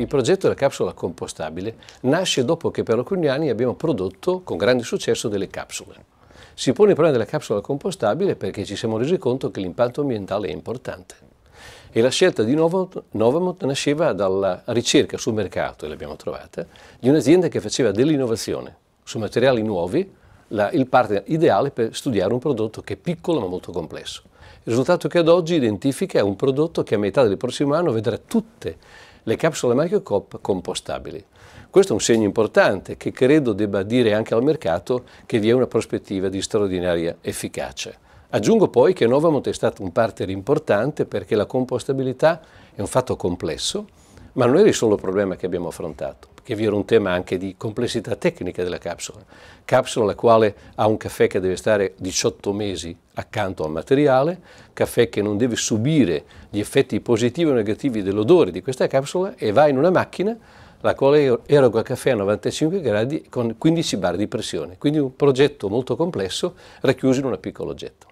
Il progetto della capsula compostabile nasce dopo che per alcuni anni abbiamo prodotto con grande successo delle capsule. Si pone il problema della capsula compostabile perché ci siamo resi conto che l'impatto ambientale è importante. E la scelta di Novamont nasceva dalla ricerca sul mercato, e l'abbiamo trovata, di un'azienda che faceva dell'innovazione su materiali nuovi, la, il partner ideale per studiare un prodotto che è piccolo ma molto complesso. Il risultato che ad oggi identifica è un prodotto che a metà del prossimo anno vedrà tutte le capsule microcop compostabili. Questo è un segno importante che credo debba dire anche al mercato che vi è una prospettiva di straordinaria efficacia. Aggiungo poi che Novamont è stato un partner importante perché la compostabilità è un fatto complesso ma non era il solo problema che abbiamo affrontato, perché vi era un tema anche di complessità tecnica della capsula. Capsula la quale ha un caffè che deve stare 18 mesi accanto al materiale, caffè che non deve subire gli effetti positivi o negativi dell'odore di questa capsula e va in una macchina la quale eroga caffè a 95 gradi con 15 bar di pressione. Quindi un progetto molto complesso racchiuso in un piccolo oggetto.